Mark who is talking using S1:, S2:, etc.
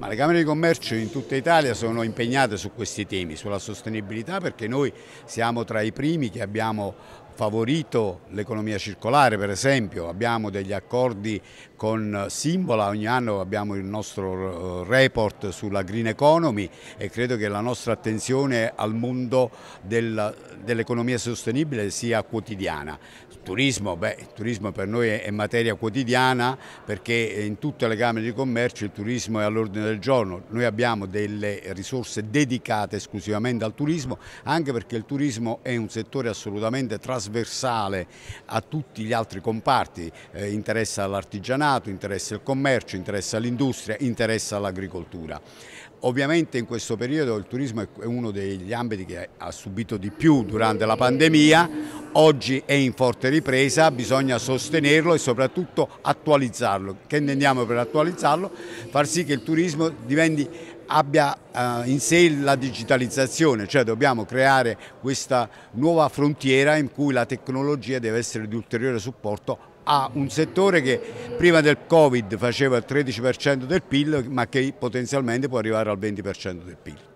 S1: Ma le Camere di Commercio in tutta Italia sono impegnate su questi temi, sulla sostenibilità perché noi siamo tra i primi che abbiamo favorito l'economia circolare per esempio, abbiamo degli accordi con Simbola, ogni anno abbiamo il nostro eh, report sulla green economy e credo che la nostra attenzione al mondo del, dell'economia sostenibile sia quotidiana. turismo, beh, il turismo per noi è materia quotidiana perché in tutte le Camere di Commercio il turismo è all'ordine del giorno, noi abbiamo delle risorse dedicate esclusivamente al turismo anche perché il turismo è un settore assolutamente trasversale trasversale a tutti gli altri comparti, eh, interessa l'artigianato, interessa il commercio, interessa l'industria, interessa l'agricoltura. Ovviamente in questo periodo il turismo è uno degli ambiti che ha subito di più durante la pandemia, oggi è in forte ripresa, bisogna sostenerlo e soprattutto attualizzarlo. Che intendiamo per attualizzarlo? Far sì che il turismo diventi, abbia eh, in sé la digitalizzazione, cioè dobbiamo creare questa nuova frontiera in cui la tecnologia deve essere di ulteriore supporto a un settore che prima del Covid faceva il 13% del PIL ma che potenzialmente può arrivare al 20% del PIL.